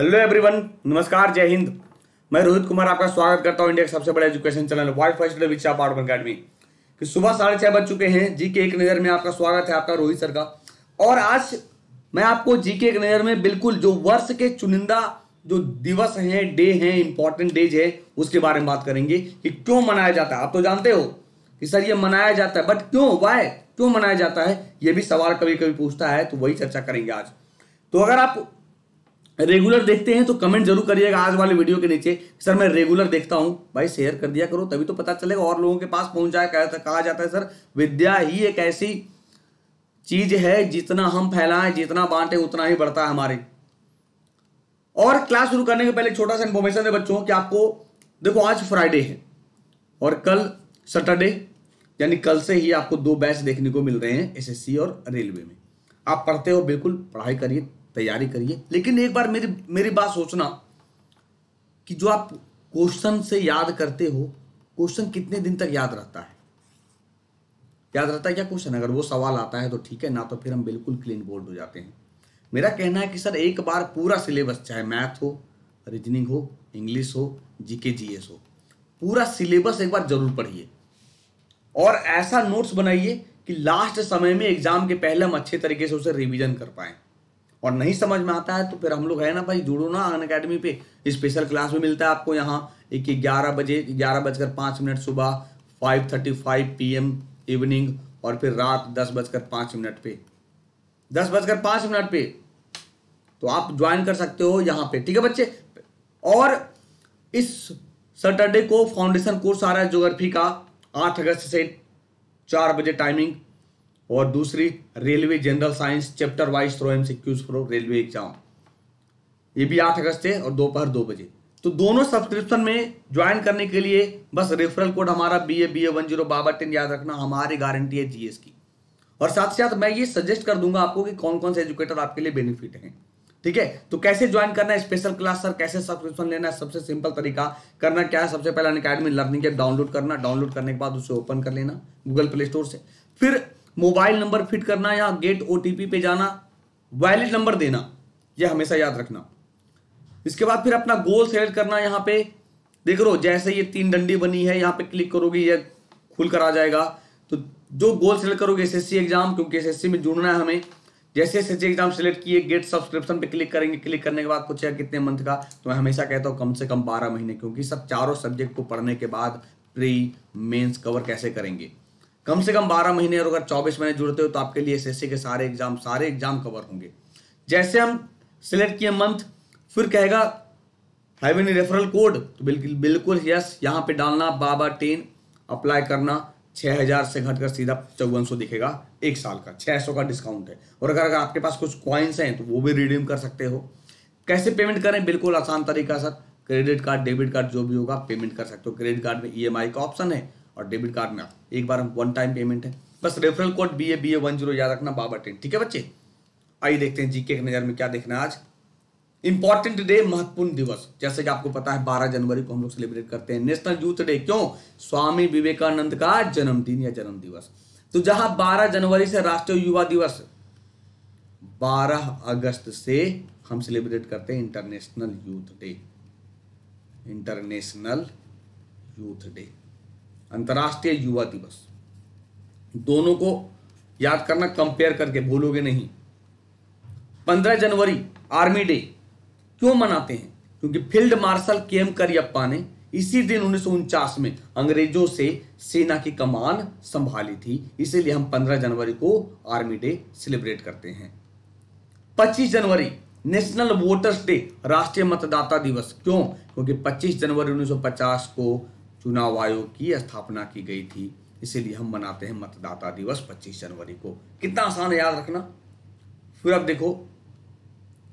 hello everyone नमस्कार जय हिंद मैं रोहित कुमार आपका स्वागत करता हूं इंडिया के सबसे बड़े एजुकेशन चैनल वाई फर्स्ट विचार पार्ट अकेडमी कि सुबह साढ़े छः बज चुके हैं जी के एक नज़र में आपका स्वागत है आपका रोहित सर का और आज मैं आपको जी के एक नज़र में बिल्कुल जो वर्ष के चुनिंदा जो दिवस हैं डे हैं इंपॉर्टेंट डेज है उसके बारे में बात करेंगे कि क्यों मनाया जाता है आप तो जानते हो कि सर ये मनाया जाता है बट क्यों वाय क्यों मनाया जाता है ये भी सवाल कभी कभी पूछता है तो वही चर्चा करेंगे आज तो अगर आप रेगुलर देखते हैं तो कमेंट जरूर करिएगा आज वाले वीडियो के नीचे सर मैं रेगुलर देखता हूं भाई शेयर कर दिया करो तभी तो पता चलेगा और लोगों के पास पहुंच जाए कहा जाता है सर विद्या ही एक ऐसी चीज है जितना हम फैलाएं जितना बांटें उतना ही बढ़ता है हमारे और क्लास शुरू करने के पहले छोटा सा इन्फॉर्मेशन है बच्चों कि आपको देखो आज फ्राइडे है और कल सैटरडे यानी कल से ही आपको दो बैच देखने को मिल रहे हैं एसएससी और रेलवे में आप पढ़ते हो बिल्कुल पढ़ाई करिए तैयारी करिए लेकिन एक बार मेरी मेरी बात सोचना कि जो आप क्वेश्चन से याद करते हो क्वेश्चन कितने दिन तक याद रहता है याद रहता है क्या क्वेश्चन अगर वो सवाल आता है तो ठीक है ना तो फिर हम बिल्कुल क्लीन बोल्ड हो जाते हैं मेरा कहना है कि सर एक बार पूरा सिलेबस चाहे मैथ हो रीजनिंग हो इंग्लिश हो जीके जीएस हो पूरा सिलेबस एक बार जरूर पढ़िए और ऐसा नोट्स बनाइए कि लास्ट समय में एग्जाम के पहले हम अच्छे तरीके से उसे रिवीजन कर पाएं और नहीं समझ में आता है तो फिर हम लोग है ना भाई जुड़ो ना अन अकेडमी पे स्पेशल क्लास भी मिलता है आपको यहाँ एक ग्यारह बजे ग्यारह बजकर पाँच मिनट सुबह five thirty five P M evening और फिर रात दस बजकर पाँच मिनट पे दस बजकर पाँच मिनट पे तो आप ज्वाइन कर सकते हो यहाँ पे ठीक है बच्चे और इस सैटरडे को फाउंडेशन कोर्स आ रहा है ज्योग्राफी का आठ अगस्त से चार बजे टाइमिंग और दूसरी railway general science chapter wise through MCQs from railway exam ये भी आठ अगस्त है और दोपहर दो बजे तो दोनों सब्सक्रिप्शन में ज्वाइन करने के लिए बस रेफरल कोड हमारा B A B A one zero बाबा टेन याद रखना हमारी गारंटी है जीएस की और साथ साथ मैं ये सजेस्ट कर दूंगा आपको कि कौन कौन से एजुकेटर आपके लिए बेनिफिट हैं ठीक है तो कैसे ज्वाइन करना है स्पेशल क्लास सर कैसे सब्सक्रिप्शन लेना है सबसे सिंपल तरीका करना क्या है सबसे पहला अकेडमी लर्निंग ऐप डाउनलोड करना डाउनलोड करने के बाद उसे ओपन कर लेना गूगल प्ले स्टोर से फिर मोबाइल नंबर फिट करना या गेट ओटीपी पे जाना वैलिड नंबर देना यह हमेशा याद रखना इसके बाद फिर अपना गोल सेलेक्ट करना यहाँ पे देख रो जैसे ये तीन डंडी बनी है यहाँ पे क्लिक करोगे ये खुल कर आ जाएगा तो जो गोल सेलेक्ट करोगे एस एग्जाम क्योंकि एस में जुड़ना है हमें जैसे एस एग्जाम सेलेक्ट किए गेट सब्सक्रिप्शन पे क्लिक करेंगे क्लिक करने के बाद पूछेगा कितने मंथ का तो मैं हमेशा कहता हूँ कम से कम बारह महीने क्योंकि सब चारों सब्जेक्ट को पढ़ने के बाद प्री मेंस कवर कैसे करेंगे कम से कम बारह महीने और अगर चौबीस महीने जुड़ते हो तो आपके लिए एस के सारे एग्जाम सारे एग्जाम कवर होंगे जैसे हम सिलेक्ट किए मंथ फिर कहेगा हैव एनी रेफरल कोड तो बिल्कुल बिल्कुल यस यहाँ पे डालना बाबा टेन अप्लाई करना छः हज़ार से घटकर सीधा चौवन सौ दिखेगा एक साल का छः सौ का डिस्काउंट है और अगर अगर आपके पास कुछ क्वाइंस हैं तो वो भी रिडीम कर सकते हो कैसे पेमेंट करें बिल्कुल आसान तरीका sir credit card debit card जो भी होगा पेमेंट कर सकते हो क्रेडिट कार्ड में ई e का ऑप्शन है और डेबिट कार्ड में एक बार हम वन टाइम पेमेंट है बस referral code B A B A one zero याद रखना बाबा टेन ठीक है बच्चे आइए देखते हैं जीके के नज़र में क्या देखना है आज इंपॉर्टेंट डे महत्वपूर्ण दिवस जैसे कि आपको पता है 12 जनवरी को हम लोग सेलिब्रेट करते हैं नेशनल यूथ डे क्यों स्वामी विवेकानंद का जन्मदिन या जन्म दिवस तो जहां 12 जनवरी से राष्ट्रीय युवा दिवस 12 अगस्त से हम सेलिब्रेट करते हैं international youth day international youth day अंतर्राष्ट्रीय युवा दिवस दोनों को याद करना कंपेयर करके भूलोगे नहीं पंद्रह जनवरी आर्मी डे क्यों मनाते हैं क्योंकि field marshal K M Cariappa ने इसी दिन उन्नीस में अंग्रेजों से सेना की कमान संभाली थी इसीलिए हम 15 जनवरी को आर्मी डे सेलिब्रेट करते हैं 25 जनवरी नेशनल वोटर्स डे राष्ट्रीय मतदाता दिवस क्यों क्योंकि 25 जनवरी 1950 को चुनाव आयोग की स्थापना की गई थी इसीलिए हम मनाते हैं मतदाता दिवस 25 जनवरी को कितना आसान है याद रखना फिर अब देखो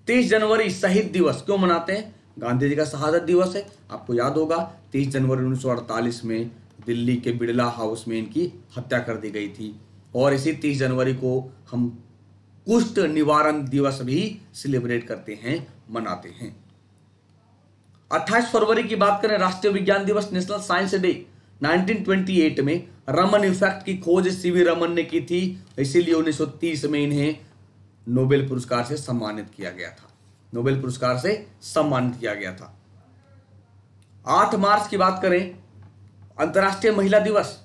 30 जनवरी शहीद दिवस क्यों मनाते हैं गांधी जी का शहादत दिवस है आपको याद होगा 30 जनवरी 1948 में दिल्ली के बिड़ला हाउस में इनकी हत्या कर दी गई थी और इसी 30 जनवरी को हम कुष्ठ निवारण दिवस भी सेलिब्रेट करते हैं मनाते हैं 28 फरवरी की बात करें राष्ट्रीय विज्ञान दिवस नेशनल साइंस डे 1928 में रमन इफेक्ट की खोज सीवी रमन ने की थी इसीलिए 1930 में इन्हें नोबेल पुरस्कार से सम्मानित किया गया था नोबेल पुरस्कार से सम्मानित किया गया था 8 मार्च की बात करें अंतर्राष्ट्रीय महिला दिवस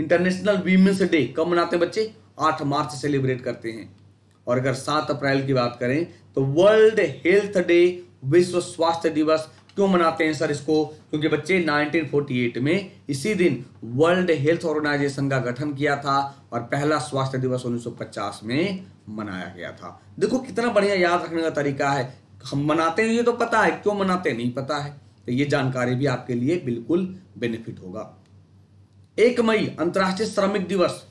इंटरनेशनल वीमेंस डे कब मनाते बच्चे 8 मार्च सेलिब्रेट करते हैं और अगर 7 अप्रैल की बात करें तो वर्ल्ड हेल्थ डे विश्व स्वास्थ्य दिवस क्यों मनाते हैं सर इसको क्योंकि बच्चे 1948 में इसी दिन वर्ल्ड हेल्थ ऑर्गेनाइजेशन का गठन किया था और पहला स्वास्थ्य दिवस 1950 में मनाया गया था देखो कितना बढ़िया याद रखने का तरीका है हम मनाते हैं ये तो पता है क्यों मनाते हैं नहीं पता है तो ये जानकारी भी आपके लिए बिल्कुल बेनिफिट होगा एक मई अंतर्राष्ट्रीय श्रमिक दिवस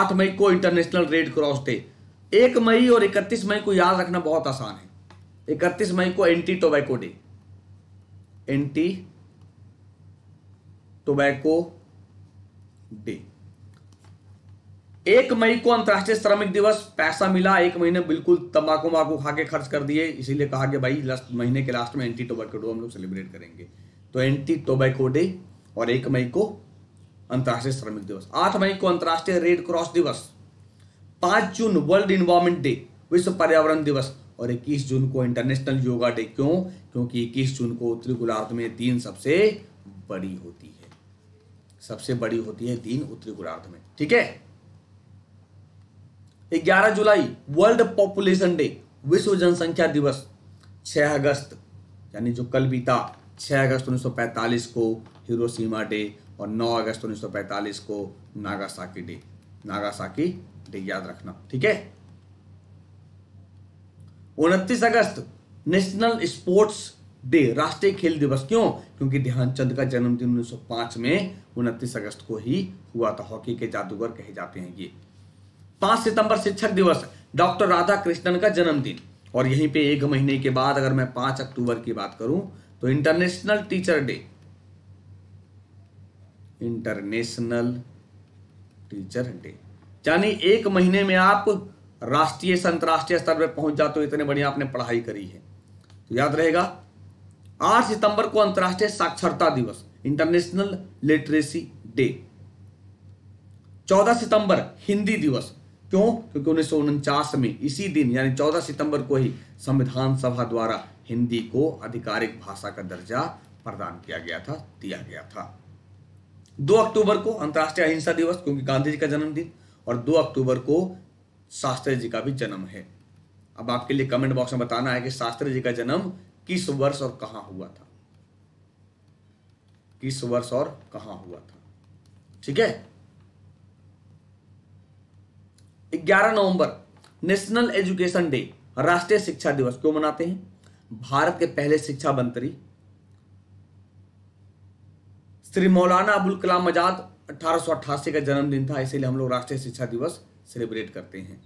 आठ मई को इंटरनेशनल रेड क्रॉस डे एक मई और इकतीस मई को याद रखना बहुत आसान है इकतीस मई को anti tobacco day anti tobacco day एक मई को अंतर्राष्ट्रीय श्रमिक दिवस पैसा मिला एक महीने बिल्कुल तंबाकू माकू खा के खर्च कर दिए इसीलिए कहा कि भाई लास्ट महीने के लास्ट में एंटी टोबैको डे हम लोग सेलिब्रेट करेंगे तो एंटी टोबैको डे और एक मई को अंतर्राष्ट्रीय श्रमिक दिवस आठ मई को अंतर्राष्ट्रीय रेड क्रॉस दिवस पांच जून वर्ल्ड इन्वायरमेंट डे विश्व पर्यावरण दिवस और 21 जून को इंटरनेशनल योगा डे क्यों क्योंकि 21 जून को उत्तरी गोलार्ध में दिन सबसे बड़ी होती है सबसे बड़ी होती है दिन उत्तरी गोलार्ध में ठीक है 11 जुलाई वर्ल्ड पॉपुलेशन डे विश्व जनसंख्या दिवस 6 अगस्त यानी जो कल बीता 6 अगस्त 1945 को हिरोशिमा डे और 9 अगस्त 1945 को नागासाकी डे नागासाकी डे याद रखना ठीक है उनतीस अगस्त नेशनल स्पोर्ट्स डे राष्ट्रीय खेल दिवस क्यों क्योंकि ध्यानचंद का जन्मदिन 1905 में उनतीस अगस्त को ही हुआ था हॉकी के जादूगर कहे जाते हैं ये पांच सितंबर शिक्षक दिवस डॉक्टर राधा कृष्णन का जन्मदिन और यहीं पे एक महीने के बाद अगर मैं पांच अक्टूबर की बात करूं तो international teacher day international teacher day यानी एक महीने में आप राष्ट्रीय से अंतर्राष्ट्रीय स्तर पर पहुंच जाते हो इतने बढ़िया आपने पढ़ाई करी है तो याद रहेगा आठ सितंबर को अंतर्राष्ट्रीय साक्षरता दिवस इंटरनेशनल लिटरेसी डे चौदह सितंबर हिंदी दिवस क्यों क्योंकि उन्नीस में इसी दिन यानी चौदह सितंबर को ही संविधान सभा द्वारा हिंदी को आधिकारिक भाषा का दर्जा प्रदान किया गया था दिया गया था दो अक्टूबर को अंतर्राष्ट्रीय अहिंसा दिवस क्योंकि गांधी जी का जन्मदिन और दो अक्टूबर को शास्त्री जी का भी जन्म है अब आपके लिए कमेंट बॉक्स में बताना है कि शास्त्री जी का जन्म किस वर्ष और कहा हुआ था किस वर्ष और कहा हुआ था ठीक है 11 नवंबर नेशनल एजुकेशन डे राष्ट्रीय शिक्षा दिवस क्यों मनाते हैं भारत के पहले शिक्षा मंत्री श्री मौलाना अबुल कलाम आजाद अठारह का जन्मदिन था इसीलिए हम लोग राष्ट्रीय शिक्षा दिवस सेलिब्रेट करते हैं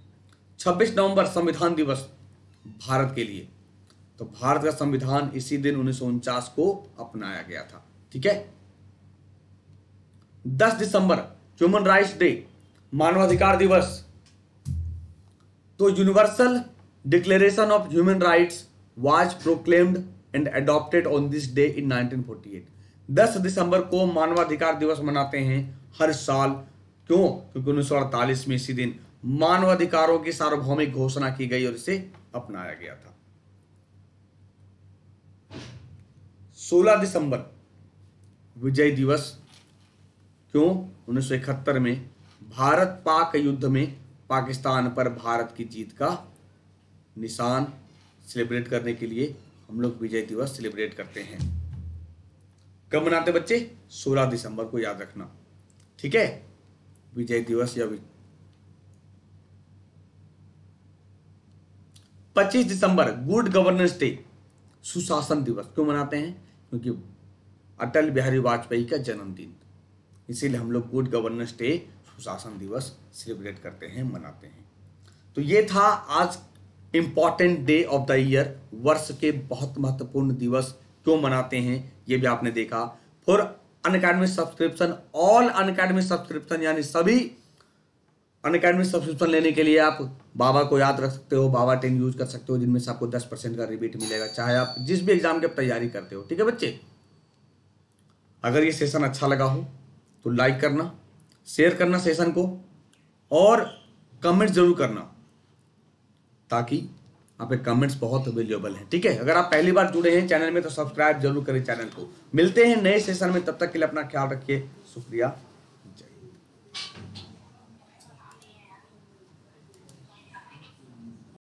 26 नवंबर संविधान दिवस भारत के लिए तो भारत का संविधान इसी दिन उन्नीस को अपनाया गया था ठीक है 10 दिसंबर ह्यूमन राइट्स डे मानवाधिकार दिवस तो universal declaration of human rights was proclaimed and adopted on this day in 1948 10 दिसंबर को मानवाधिकार दिवस मनाते हैं हर साल क्यों क्योंकि उन्नीस में इसी दिन मानवाधिकारों की सार्वभौमिक घोषणा की गई और इसे अपनाया गया था 16 दिसंबर विजय दिवस क्यों उन्नीस में भारत पाक युद्ध में पाकिस्तान पर भारत की जीत का निशान सेलिब्रेट करने के लिए हम लोग विजय दिवस सेलिब्रेट करते हैं कब मनाते बच्चे 16 दिसंबर को याद रखना ठीक है विजय दिवस या पच्चीस दिसंबर गुड गवर्नेंस डे सुशासन दिवस क्यों मनाते हैं क्योंकि अटल बिहारी वाजपेयी का जन्मदिन इसीलिए हम लोग गुड गवर्नेंस डे सुशासन दिवस सेलिब्रेट करते हैं मनाते हैं तो ये था आज important day of the year वर्ष के बहुत महत्वपूर्ण दिवस क्यों मनाते हैं ये भी आपने देखा for Unacademy subscription all Unacademy subscription यानी सभी अनअकेडमी सब्सक्रिप्शन लेने के लिए आप बाबा को याद रख सकते हो बाबा टेन यूज कर सकते हो जिनमें से आपको दस परसेंट का रिबीट मिलेगा चाहे आप जिस भी एग्जाम की तैयारी करते हो ठीक है बच्चे अगर ये सेशन अच्छा लगा हो तो लाइक करना शेयर करना सेशन को और कमेंट जरूर करना ताकि यहाँ पे कमेंट्स बहुत अवेलेबल हैं ठीक है अगर आप पहली बार जुड़े हैं चैनल में तो सब्सक्राइब जरूर करें चैनल को मिलते हैं नए सेशन में तब तक के लिए अपना ख्याल रखिए शुक्रिया